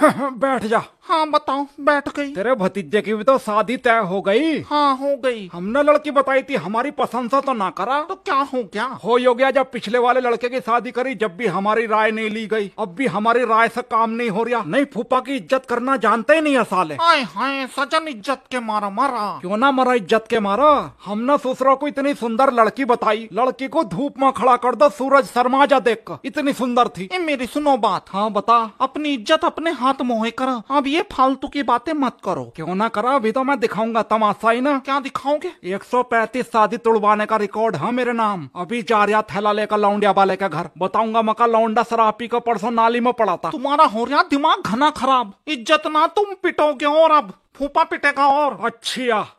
哼哼，贝尔特教。हाँ बताओ बैठ गई तेरे भतीजे की भी तो शादी तय हो गई हाँ हो गई हमने लड़की बताई थी हमारी प्रशंसा तो ना करा तो क्या हो क्या हो यो गया जब पिछले वाले लड़के की शादी करी जब भी हमारी राय नहीं ली गई अब भी हमारी राय से काम नहीं हो रहा नहीं फूफा की इज्जत करना जानते ही नहीं है साले आए हाय सजन इज्जत के मारा मारा क्यों ना मरा इज्जत के मारा हमने ससुरा को इतनी सुंदर लड़की बताई लड़की को धूप में खड़ा कर दो सूरज शर्मा जा देख इतनी सुंदर थी मेरी सुनो बात हाँ बता अपनी इज्जत अपने हाथ मोहे करा अब ये ये फालतू की बातें मत करो क्यों ना करा अभी तो मैं दिखाऊंगा तमाशा ही ना क्या दिखाओगे 135 शादी तुड़वाने का रिकॉर्ड है मेरे नाम अभी जा रहा थैला लेकर लौंडिया वाले का घर बताऊंगा मका लौंडा शराबी का परसों नाली में पड़ा था तुम्हारा हो रहा दिमाग घना खराब इज्जत ना तुम पिटोगे और अब फूफा पिटेगा और अच्छी